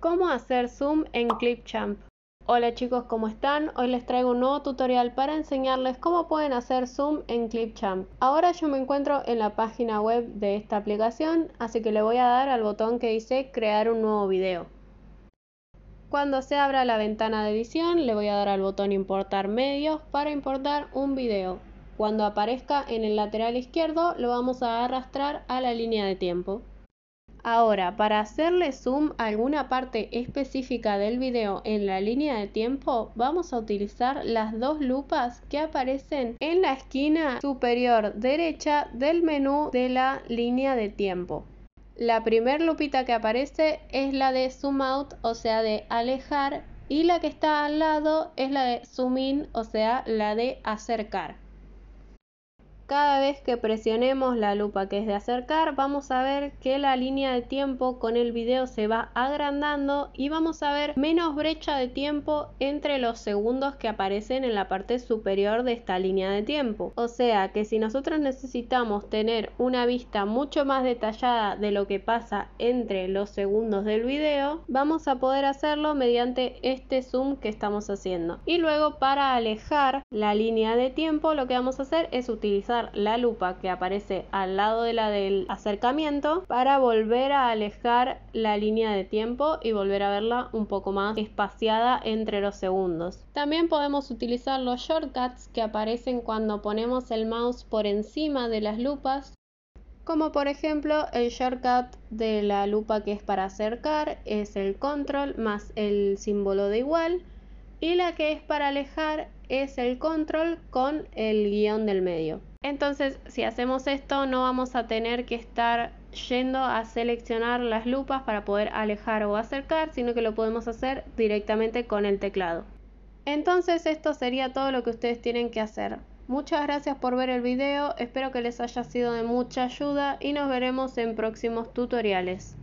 cómo hacer zoom en Clipchamp. Hola chicos, ¿cómo están? Hoy les traigo un nuevo tutorial para enseñarles cómo pueden hacer zoom en Clipchamp. Ahora yo me encuentro en la página web de esta aplicación, así que le voy a dar al botón que dice crear un nuevo video. Cuando se abra la ventana de edición, le voy a dar al botón importar medios para importar un video. Cuando aparezca en el lateral izquierdo, lo vamos a arrastrar a la línea de tiempo. Ahora, para hacerle zoom a alguna parte específica del video en la línea de tiempo, vamos a utilizar las dos lupas que aparecen en la esquina superior derecha del menú de la línea de tiempo. La primer lupita que aparece es la de zoom out, o sea, de alejar, y la que está al lado es la de zoom in, o sea, la de acercar cada vez que presionemos la lupa que es de acercar vamos a ver que la línea de tiempo con el video se va agrandando y vamos a ver menos brecha de tiempo entre los segundos que aparecen en la parte superior de esta línea de tiempo o sea que si nosotros necesitamos tener una vista mucho más detallada de lo que pasa entre los segundos del video vamos a poder hacerlo mediante este zoom que estamos haciendo y luego para alejar la línea de tiempo lo que vamos a hacer es utilizar la lupa que aparece al lado de la del acercamiento para volver a alejar la línea de tiempo y volver a verla un poco más espaciada entre los segundos. También podemos utilizar los shortcuts que aparecen cuando ponemos el mouse por encima de las lupas como por ejemplo el shortcut de la lupa que es para acercar es el control más el símbolo de igual y la que es para alejar es el control con el guión del medio. Entonces, si hacemos esto, no vamos a tener que estar yendo a seleccionar las lupas para poder alejar o acercar, sino que lo podemos hacer directamente con el teclado. Entonces, esto sería todo lo que ustedes tienen que hacer. Muchas gracias por ver el video, espero que les haya sido de mucha ayuda y nos veremos en próximos tutoriales.